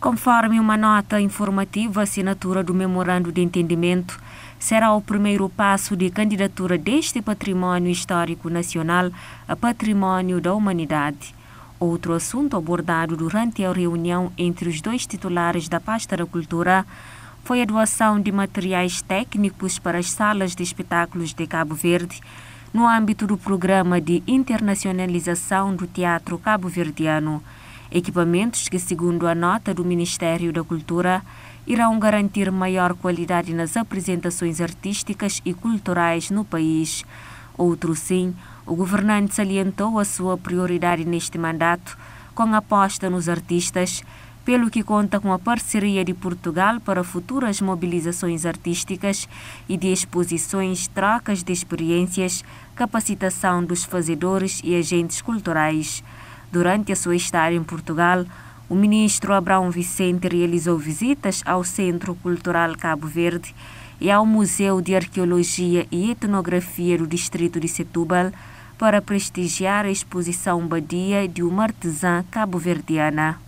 Conforme uma nota informativa, a assinatura do Memorando de Entendimento será o primeiro passo de candidatura deste patrimônio histórico nacional a patrimônio da humanidade. Outro assunto abordado durante a reunião entre os dois titulares da pasta da cultura foi a doação de materiais técnicos para as salas de espetáculos de Cabo Verde, no âmbito do programa de internacionalização do teatro cabo-verdiano. Equipamentos que, segundo a nota do Ministério da Cultura, irão garantir maior qualidade nas apresentações artísticas e culturais no país. Outro sim, o governante salientou a sua prioridade neste mandato com aposta nos artistas, pelo que conta com a parceria de Portugal para futuras mobilizações artísticas e de exposições, trocas de experiências, capacitação dos fazedores e agentes culturais. Durante a sua estada em Portugal, o ministro Abraão Vicente realizou visitas ao Centro Cultural Cabo Verde e ao Museu de Arqueologia e Etnografia do Distrito de Setúbal para prestigiar a exposição Badia de uma artesã cabo-verdiana.